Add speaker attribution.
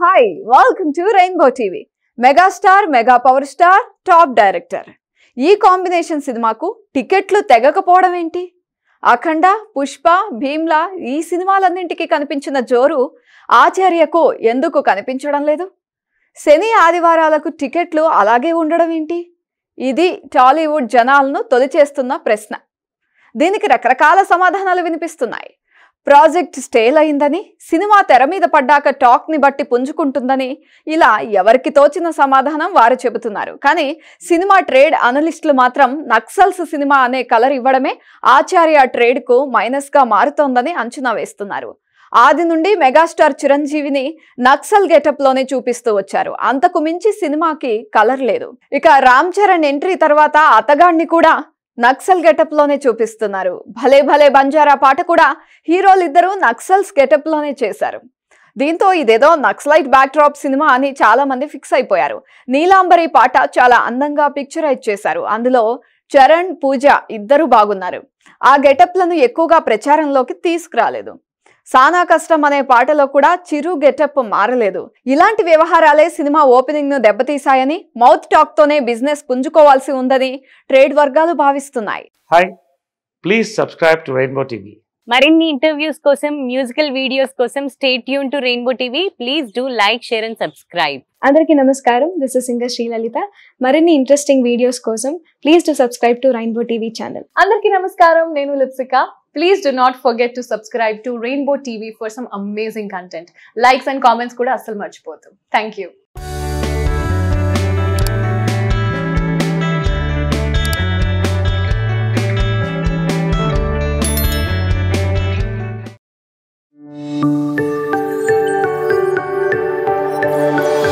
Speaker 1: hi welcome to Rainbow TV megastar mega power star top director ఈ combination సినిమాకు టికెట్లు తెగకపోవడం ఏంటి అఖండ పుష్ప భీమ్లా ఈ సినిమాలన్నింటికి కనిపించిన జోరు ఆచార్యకు ఎందుకు కనిపించడం లేదు శని ఆదివారాలకు టికెట్లు అలాగే ఉండడం ఏంటి ఇది టాలీవుడ్ జనాలను తొలిచేస్తున్న ప్రశ్న దీనికి రకరకాల సమాధానాలు వినిపిస్తున్నాయి ప్రాజెక్ట్ స్టేల్ అయిందని సినిమా తెర మీద పడ్డాక టాక్ని బట్టి పుంజుకుంటుందని ఇలా ఎవరికి తోచిన సమాధానం వారు చెబుతున్నారు కానీ సినిమా ట్రేడ్ అనలిస్టులు మాత్రం నక్సల్స్ సినిమా అనే కలర్ ఇవ్వడమే ఆచార్య ట్రేడ్కు మైనస్గా మారుతోందని అంచనా వేస్తున్నారు ఆది నుండి మెగాస్టార్ చిరంజీవిని నక్సల్ గెటప్ లోనే చూపిస్తూ వచ్చారు అంతకు మించి సినిమాకి కలర్ లేదు ఇక రామ్ చరణ్ ఎంట్రీ తర్వాత అతగాడిని కూడా నక్సల్ గెటప్ లోనే చూపిస్తున్నారు భలే భలే బంజారా పాట కూడా హీరోలిద్దరూ నక్సల్స్ గెటప్ లోనే చేశారు దీంతో ఇదేదో నక్సలైట్ బ్యాక్డ్రాప్ సినిమా అని చాలా మంది ఫిక్స్ అయిపోయారు నీలాంబరి పాట చాలా అందంగా పిక్చరైజ్ చేశారు అందులో చరణ్ పూజ ఇద్దరు బాగున్నారు ఆ గెటప్లను ఎక్కువగా ప్రచారంలోకి తీసుకురాలేదు సానా కష్టం అనే పాటలో కూడా చిరు గెటప్ మారలేదు ఇలాంటి వ్యవహారాలే సినిమా ఓపెనింగ్ ను దెబ్బతీశాయని మౌత్ టాక్ తోనే బిజినెస్ పుంజుకోవాల్సి ఉందని ట్రేడ్ వర్గాలు భావిస్తున్నాయి మరిన్ని
Speaker 2: ఇంటర్వ్యూస్ కోసం మ్యూజికల్ వీడియోస్ కోసం స్టేట్ యూన్ to Rainbow TV please do like share and subscribe
Speaker 3: అందరికీ నమస్కారం దిస్ ఇస్ సింగర్ శ్రీలలిత మరిన్ని ఇంట్రెస్టింగ్ వీడియోస్ కోసం please to subscribe to Rainbow TV channel అందరికీ నమస్కారం
Speaker 4: నేను Lipsika please do not forget to subscribe to Rainbow TV for some amazing content likes and comments కూడా అస్సలు మర్చిపోతాం థ్యాంక్ యూ thank you